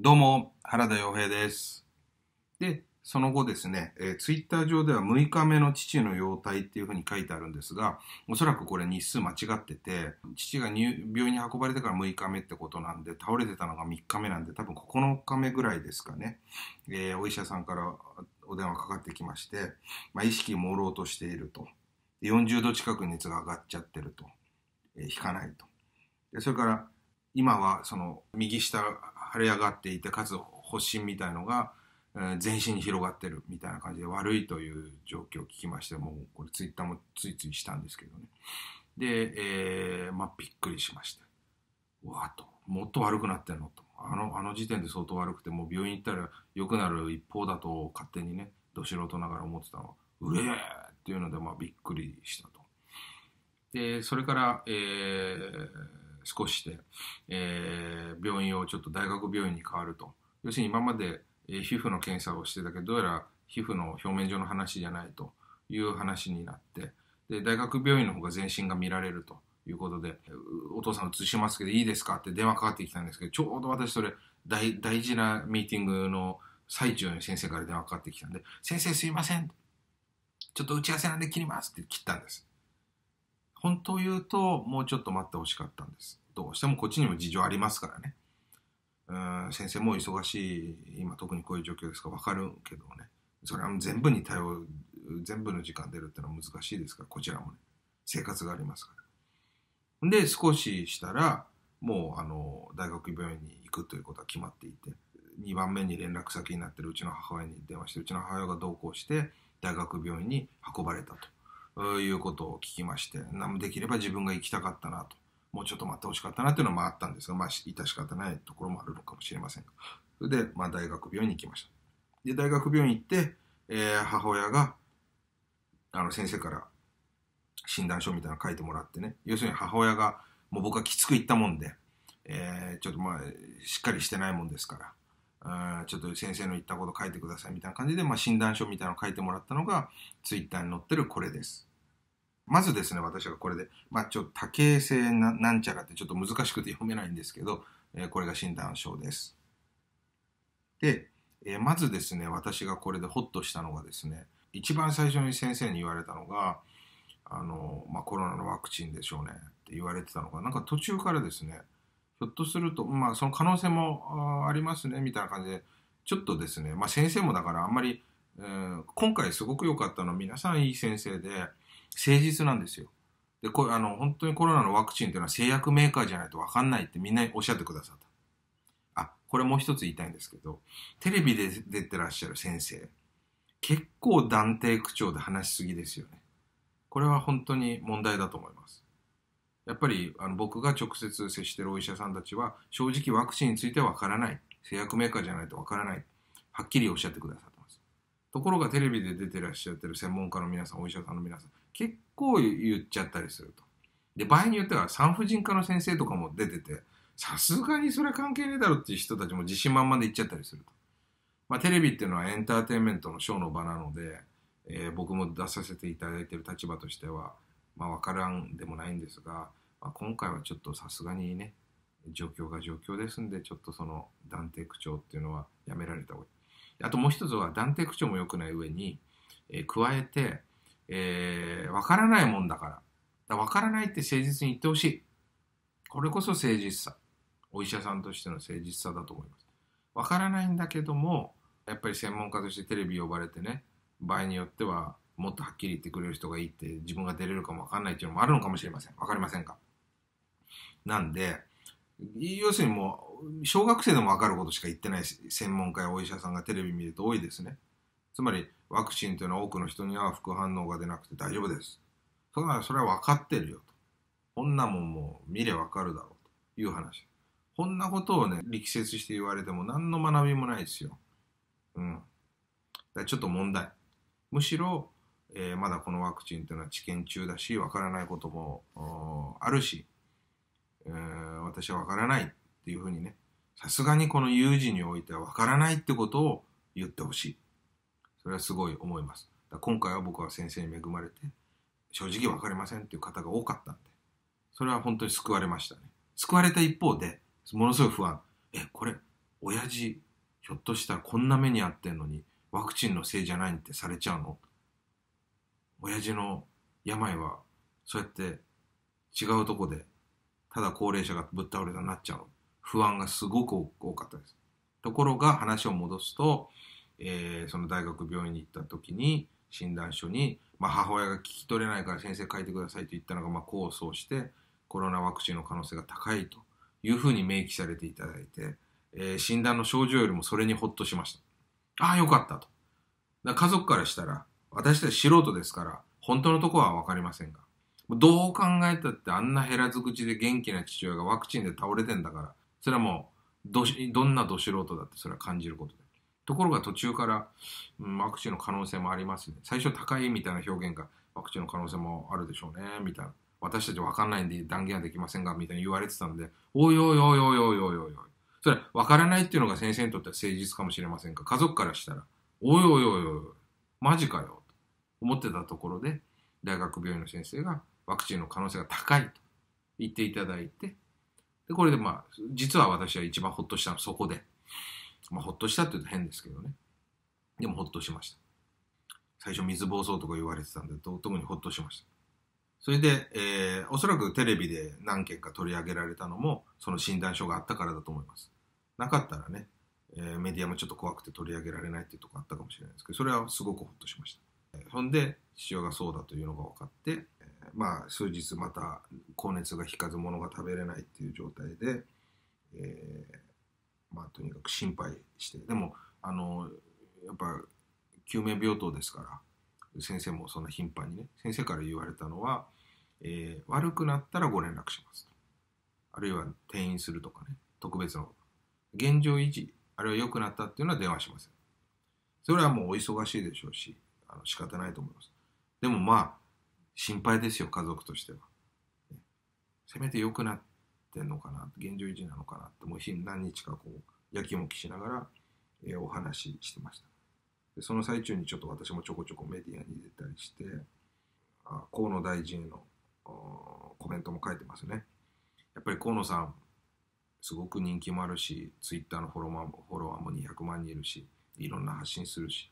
どうも、原田洋平です。で、その後ですね、えー、ツイッター上では6日目の父の容体っていうふうに書いてあるんですが、おそらくこれ日数間違ってて、父が入病院に運ばれてから6日目ってことなんで、倒れてたのが3日目なんで、多分9日目ぐらいですかね、えー、お医者さんからお電話かかってきまして、まあ、意識朦朧としていると。40度近く熱が上がっちゃってると。えー、引かないと。でそれから、今はその右下腫れ上がっていてかつ発疹みたいのが、全身に広がってるみたいな感じで悪いという状況を聞きましてもうこれツイッターもついついしたんですけどねで、えー、まあ、びっくりしましてうわっともっと悪くなってんのとあのあの時点で相当悪くてもう病院行ったら良くなる一方だと勝手にねど素人ながら思ってたのうえーっていうので、まあ、びっくりしたと。でそれから、えー少しで、えー、病院をちょっと大学病院に変わると。要するに今まで、えー、皮膚の検査をしてたけど、どうやら皮膚の表面上の話じゃないという話になって、で、大学病院の方が全身が見られるということで、お父さん映しますけどいいですかって電話かかってきたんですけど、ちょうど私それ大、大事なミーティングの最中に先生から電話かかってきたんで、先生すいません。ちょっと打ち合わせなんで切りますって切ったんです。本当言うと、もうちょっと待ってほしかったんです。どうしてもこっちにも事情ありますからね。うん、先生も忙しい、今特にこういう状況ですから分かるけどね。それは全部に対応、全部の時間出るってのは難しいですから、こちらもね。生活がありますから。で、少ししたら、もうあの大学病院に行くということは決まっていて2番目に連絡先になってるうちの母親に電話してうちの母親が同行して大学病院に運ばれたということを聞きまして、できれば自分が行きたかったなと、もうちょっと待ってほしかったなというのもあったんですが、まあ、致し方ないところもあるのかもしれませんが、それで、まあ、大学病院に行きました。で、大学病院行って、えー、母親が、あの、先生から診断書みたいなの書いてもらってね、要するに母親が、もう僕はきつく言ったもんで、えー、ちょっとまあ、しっかりしてないもんですから、あちょっと先生の言ったこと書いてくださいみたいな感じで、まあ、診断書みたいなの書いてもらったのが、ツイッターに載ってるこれです。まずですね、私がこれで、まあ、ちょっと多形性なんちゃらってちょっと難しくて読めないんですけど、えー、これが診断書です。で、えー、まずですね、私がこれでホッとしたのがですね、一番最初に先生に言われたのが、あの、まあ、コロナのワクチンでしょうねって言われてたのが、なんか途中からですね、ひょっとすると、まあ、その可能性もありますね、みたいな感じで、ちょっとですね、まあ、先生もだからあんまり、えー、今回すごく良かったのは皆さんいい先生で、誠実なんですよ。で、こあの、本当にコロナのワクチンというのは製薬メーカーじゃないと分かんないってみんなおっしゃってくださった。あ、これもう一つ言いたいんですけど、テレビで出てらっしゃる先生、結構断定口調で話しすぎですよね。これは本当に問題だと思います。やっぱりあの僕が直接接してるお医者さんたちは正直ワクチンについてはからない製薬メーカーじゃないと分からないはっきりおっしゃってくださいところがテレビで出てらっしゃってる専門家の皆さん、お医者さんの皆さん、結構言っちゃったりすると。で、場合によっては産婦人科の先生とかも出てて、さすがにそれ関係ねえだろっていう人たちも自信満々で言っちゃったりすると。まあ、テレビっていうのはエンターテインメントのショーの場なので、えー、僕も出させていただいてる立場としては、まあ、分からんでもないんですが、まあ、今回はちょっとさすがにね、状況が状況ですんで、ちょっとその断定口調っていうのはやめられた方がいい。あともう一つは断定口調も良くない上に、えー、加えて、えー、からないもんだから。わからないって誠実に言ってほしい。これこそ誠実さ。お医者さんとしての誠実さだと思います。わからないんだけども、やっぱり専門家としてテレビ呼ばれてね、場合によっては、もっとはっきり言ってくれる人がいいって、自分が出れるかもわかんないっていうのもあるのかもしれません。わかりませんかなんで、要するにもう、小学生でも分かることしか言ってない専門家やお医者さんがテレビ見ると多いですね。つまり、ワクチンというのは多くの人には副反応が出なくて大丈夫です。そから、それは分かってるよと。こんなもんもう見れ分かるだろうという話。こんなことをね、力説して言われても何の学びもないですよ。うん。だちょっと問題。むしろ、えー、まだこのワクチンというのは治験中だし、分からないこともあるし、えー、私はわからないっていうふうにね、さすがにこの有事においてはわからないってことを言ってほしい。それはすごい思います。だ今回は僕は先生に恵まれて、正直わかりませんっていう方が多かったんで、それは本当に救われましたね。救われた一方で、ものすごい不安。え、これ、親父、ひょっとしたらこんな目に遭ってんのに、ワクチンのせいじゃないってされちゃうの親父の病は、そうやって違うとこでただ高齢者がぶっ倒れたなっちゃう不安がすごく多かったです。ところが話を戻すと、えー、その大学病院に行った時に診断書に、まあ、母親が聞き取れないから先生書いてくださいと言ったのが、まあ、功を奏してコロナワクチンの可能性が高いというふうに明記されていただいて、えー、診断の症状よりもそれにほっとしました。ああ、よかったと。だ家族からしたら、私たち素人ですから、本当のとこは分かりませんが、どう考えたってあんな減らず口で元気な父親がワクチンで倒れてんだから、それはもうどどんなど素人だってそれは感じることで。ところが途中から、うん、ワクチンの可能性もありますね。最初高いみたいな表現がワクチンの可能性もあるでしょうね、みたいな。私たち分かんないんで断言はできませんが、みたいに言われてたんで、おいおいおいおいおいおいおい。それ、分からないっていうのが先生にとっては誠実かもしれませんが、家族からしたら、おいおいおいおいおい、マジかよ、と思ってたところで、大学病院の先生が、ワクチンの可能性が高いと言っていただいて、でこれでまあ、実は私は一番ほっとしたのそこで。まあ、ほっとしたって言うと変ですけどね。でもほっとしました。最初水暴走とか言われてたんで、特にほっとしました。それで、えー、おそらくテレビで何件か取り上げられたのも、その診断書があったからだと思います。なかったらね、えー、メディアもちょっと怖くて取り上げられないっていうとこあったかもしれないですけど、それはすごくほっとしました。えほんで、父親がそうだというのが分かって、ー、まあ、数日また高熱が引かず物が食べれないっていう状態で、えー、まあ、とにかく心配してでもあのやっぱ救命病棟ですから先生もそんな頻繁にね先生から言われたのは、えー、悪くなったらご連絡しますとあるいは転院するとかね特別の現状維持あるいは良くなったっていうのは電話しませんそれはもうお忙しいでしょうしあの仕方ないと思いますでもまあ心配ですよ、家族としては。せめて良くなってんのかな、現状維持なのかなって、もう何日かこう、やきもきしながら、えー、お話ししてました。でその最中にちょっと私もちょこちょこメディアに出たりして、あ河野大臣へのコメントも書いてますね。やっぱり河野さん、すごく人気もあるし、ツイッターのフォロワーもフォロワーも200万人いるし、いろんな発信するし、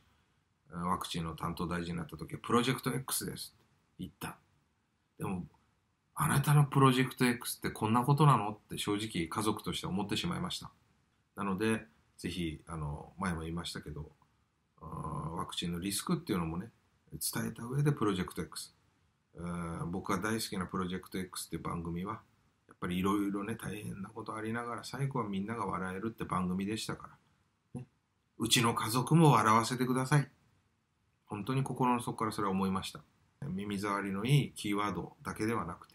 ワクチンの担当大臣になった時はプロジェクト X です。言った。でも、あなたのプロジェクト X ってこんなことなのって正直家族として思ってしまいました。なので、ぜひ、あの、前も言いましたけど、ワクチンのリスクっていうのもね、伝えた上でプロジェクト X。僕が大好きなプロジェクト X っていう番組は、やっぱりいろいろね、大変なことありながら、最後はみんなが笑えるって番組でしたから、ね、うちの家族も笑わせてください。本当に心の底からそれは思いました。耳障りのいいキーワードだけではなくて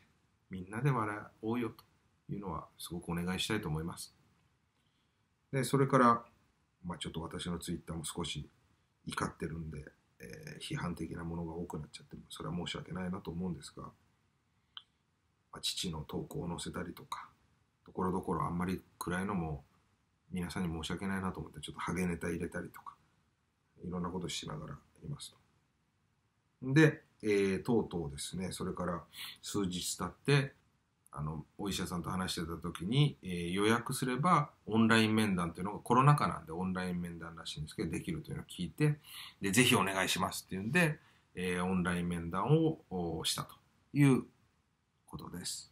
みんなで笑おうよというのはすごくお願いしたいと思います。でそれから、まあ、ちょっと私のツイッターも少し怒ってるんで、えー、批判的なものが多くなっちゃってそれは申し訳ないなと思うんですが、まあ、父の投稿を載せたりとかところどころあんまり暗いのも皆さんに申し訳ないなと思ってちょっとハゲネタ入れたりとかいろんなことしながらいますと。で、えー、とうとうですね、それから数日経って、あの、お医者さんと話してた時に、えー、予約すればオンライン面談というのがコロナ禍なんでオンライン面談らしいんですけど、できるというのを聞いて、で、ぜひお願いしますっていうんで、えー、オンライン面談をしたということです。